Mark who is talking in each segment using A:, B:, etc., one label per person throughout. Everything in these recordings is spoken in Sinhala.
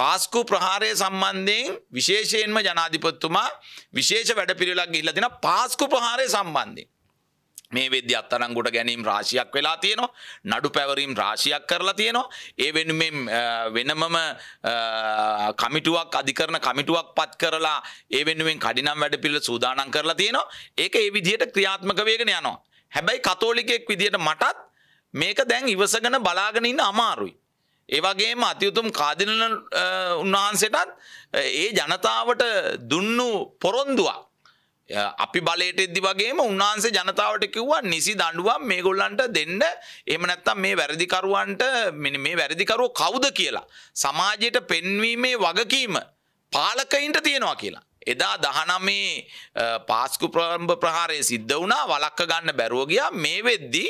A: පාස්කු ප්‍රහාරය සම්බන්ධයෙන් විශේෂයෙන්ම ජනාධිපත්තුමා විශේෂ වැඩ පිරිලක් ගිල්ල තින පාස්කු ප්‍රහාරය සම්බන්ධින්. මේ වෙද්‍ය අත්තරංගුට ගැනීම් රාශියක් වෙලා තියෙනවා නඩු පැවරීම් රාශියක් කරලා තියෙනවා ඒ වෙනුමෙන් වෙනමම කමිටුවක් අධිකරන කමිටුවක් පත් කරලා ඒ වෙනුවෙන් කඩිනම් වැඩ පිළ සූදානම් කරලා තියෙනවා ඒක ඒ විදිහට ක්‍රියාත්මක වේගෙන යනවා හැබැයි කතෝලිකෙක් විදිහට මටත් මේක දැන් ඉවසගෙන බලාගෙන ඉන්න අමාරුයි ඒවගේම අතියුතුම් කාදිනන උන්වහන්සේටත් ඒ ජනතාවට දුන්නු පොරොන්දුවා. අපි බලයට එද්දි වගේම උන්වහන්සේ ජනතාවට කිව්වා නිසි දඬුවම් මේගොල්ලන්ට දෙන්න එහෙම නැත්නම් මේ වැරදිකරුවන්ට මෙන්න මේ වැරදිකරුව කවුද කියලා සමාජයට පෙන්වීමේ වගකීම පාලකයින්ට තියෙනවා කියලා. එදා දහනමේ පාස්කු ප්‍රම්භ ප්‍රහාරය සිද්ධ වුණා වලක්ක ගන්න බැරුව ගියා මේ වෙද්දී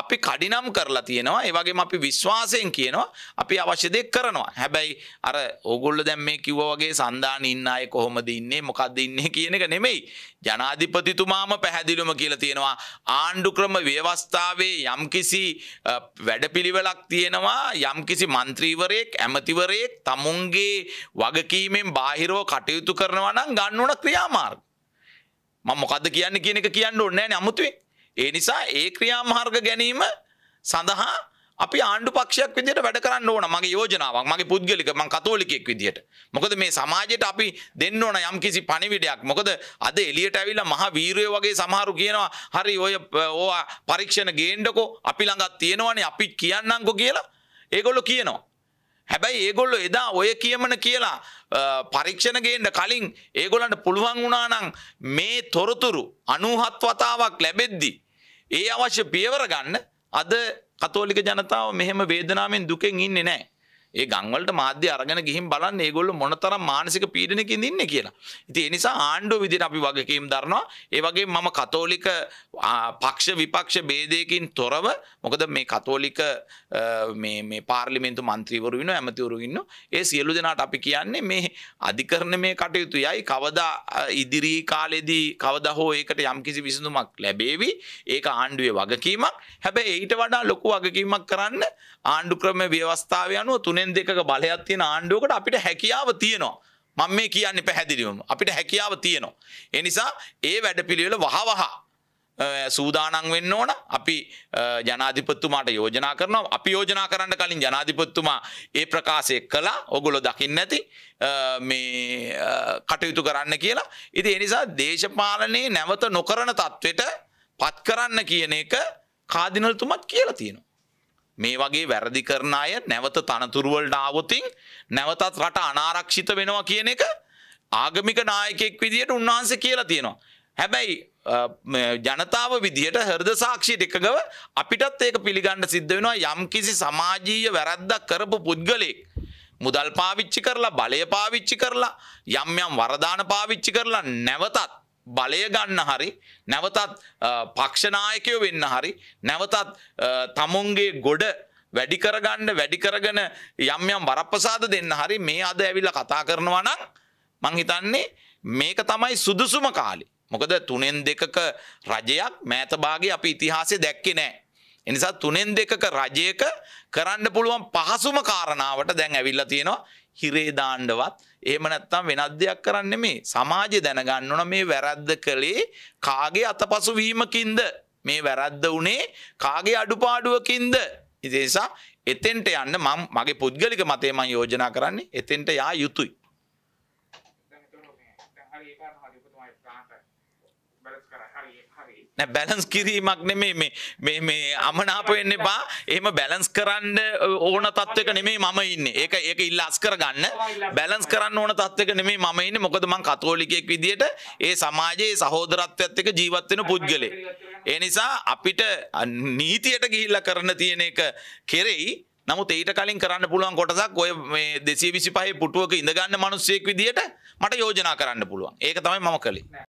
A: අපි කඩිනම් කරලා තියෙනවා ඒ වගේම අපි විශ්වාසයෙන් කියනවා අපි අවශ්‍ය දේ කරනවා හැබැයි අර ඕගොල්ලෝ දැන් මේ කිව්වා වගේ සන්දාන ඉන්න අය කොහොමද ඉන්නේ මොකද්ද ඉන්නේ කියන එක නෙමෙයි ජනාධිපතිතුමාම පැහැදිලිවම කියලා තියෙනවා ආණ්ඩු ක්‍රම ව්‍යවස්ථාවේ යම්කිසි වැඩපිළිවෙලක් තියෙනවා යම්කිසි മന്ത്രിවරයෙක් ඇමතිවරයෙක් තමුන්ගේ වගකීමෙන් බාහිරව කටයුතු කරනවා නම් ගන්න ඕන ක්‍රියාමාර්ග. මම මොකද්ද කියන්නේ කියන එක කියන්න ඕනේ නැහැ අමුතුවේ. ඒ නිසා ඒ ක්‍රියාමාර්ග ගැනීම සඳහා අපි ආණ්ඩු පක්ෂයක් විදිහට වැඩ කරන්න ඕන මගේ යෝජනාවක් මගේ පුද්ගලික මං කතෝලිකයෙක් විදිහට මොකද මේ සමාජයට අපි දෙන්න ඕන යම්කිසි පණිවිඩයක් මොකද අද එළියට ඇවිල්ලා මහා වීරයෝ වගේ සමහරු කියනවා හරි ඔය ඕවා පරීක්ෂණ ගේන්නකෝ අපි ළඟත් තියෙනවනේ අපි කියන්නම්කෝ කියලා ඒගොල්ලෝ කියනවා හැබැයි ඒගොල්ලො එදා ඔය කියමන කියලා පරීක්ෂණගේට කලින් ඒගොලන්ට පුළුවන් වුණානං මේ තොරතුරු අනුහත් වතාවක් ලැබෙද්දි. ඒ අවශ්‍ය පියවර ගන්න අද කතෝලික ජනතාව මෙහෙම වේදනාවෙන් දුකෙන් ඉන්නේ නෑ. ඒ ගංවලට මාධ්‍ය අරගෙන ගිහින් බලන්න ඒගොල්ලෝ මොනතරම් මානසික පීඩනකින් ඉන්නේ කියලා. ඉතින් ඒ නිසා ආණ්ඩුව විදිහට අපි වගකීම් දරනවා. ඒ වගේම මම කතෝලික පක්ෂ විපක්ෂ ભેදයකින් තොරව මොකද මේ කතෝලික මේ මේ පාර්ලිමේන්තු മന്ത്രിවරු ඉන්නවා, ඇමතිවරු ඉන්නවා. ඒ සියලු දෙනාට අපි කියන්නේ මේ අධිකරණමය කටයුතු යයි කවදා ඉදිරි කාලෙදී කවදා හෝ ඒකට යම්කිසි විසඳුමක් ලැබේවි. ඒක ආණ්ඩුවේ වගකීමක්. හැබැයි ඊට වඩා ලොකු වගකීමක් කරන්න ආණ්ඩු ක්‍රම ව්‍යවස්ථාව යනුව තුනේ පාර්ලිමෙන් දෙක බලයක් තියෙන ආණ්ඩුවකට අපිට හැකියාව තියෙනවා. මම මේ කියන්නේ පැහැදිලිවම අපිට හැකියාව තියෙනවා. ඒ නිසා ඒ වැඩපිළිවෙල වහවහ සූදානම් වෙන්න ඕන. අපි ජනාධිපතිතුමාට යෝජනා කරනවා. අපි යෝජනා කරන්න කලින් ජනාධිපතිතුමා ඒ ප්‍රකාශය කළා. ඔගොල්ලෝ දකින්න ඇති මේ කටයුතු කරන්න කියලා. ඉතින් ඒ නිසා දේශපාලනේ නැවත නොකරන තත්වෙට පත් කරන්න කියන එක කාදිනල්තුමත් කියලා තියෙනවා. මේ වගේ වැරදි කරන අය නැවත තනතුරුවලට ආවොතින් නැවතත් රට අනාරක්ෂිත වෙනවා කියන එක ආගමික නායකෙක් විදිහට උන්වහන්සේ කියලා තියෙනවා. හැබැයි ජනතාව විදිහට හෘද සාක්ෂියට එකගව අපිටත් ඒක පිළිගන්න සිද්ධ වෙනවා යම්කිසි සමාජීය වැරද්දක් කරපු පුද්ගලෙක් මුදල් පාවිච්චි කරලා බලය පාවිච්චි කරලා යම් යම් වරදාන පාවිච්චි කරලා නැවතත් බලය ගන්න හරි නැවතත් පක්ෂනායකයෝ වෙන්න හරි නැවතත් තමුන්ගේ ගොඩ වැඩි කරගන්න වැඩි කරගෙන යම් යම් වරප්‍රසාද දෙන්න හරි මේ අද ඇවිල්ලා කතා කරනවා නම් මං හිතන්නේ මේක තමයි සුදුසුම කාලේ. මොකද තුනෙන් දෙකක රජයක් මෑත භාගයේ අපි ඉතිහාසයේ දැක්කේ නැහැ. එනිසා තුනෙන් දෙකක රජයක කරන්න පුළුවන් පහසුම කාරණාවට දැන් ඇවිල්ලා තියෙනවා හිරේදාණ්ඩවත් ඒම නැත්තම් වෙනත් දෙයක් කරන්න මේ සමාජය දැනගන්න ඕන මේ වැරද්ද කළේ කාගේ අතපසු වීමකින්ද මේ වැරද්ද වනේ කාගේ අඩුපාඩුවකින්ද ඉතිනිසා එතෙන්ට යන්න මං මගේ පුද්ගලික මතේ මං යෝජනා කරන්නේ එතෙන්ට යා යුතුයි නෑ බැලන්ස් කිරීමක් නෙමේ මේ මේ මේ අමනාප වෙන්න එපා. එහෙම බැලන්ස් කරන්න ඕන තත්වයක නෙමේ මම ඉන්නේ. ඒක ඒක ඉල්ලාස් කරගන්න. බැලන්ස් කරන්න ඕන තත්වයක නෙමේ මම ඉන්නේ. මොකද මං කතෝලිකයෙක් විදියට ඒ සමාජයේ සහෝදරත්වයත් එක්ක ජීවත් වෙන පුද්ගලෙක්. ඒ නිසා අපිට නීතියට ගිහිල්ලා කරන්න තියෙන එක කෙරෙයි. නමුත් ඊට කලින් කරන්න පුළුවන් කොටසක් ඔය මේ 225 පුටුවක ඉඳ ගන්න මිනිස්සෙක් විදියට මට යෝජනා කරන්න පුළුවන්. ඒක තමයි මම කළේ.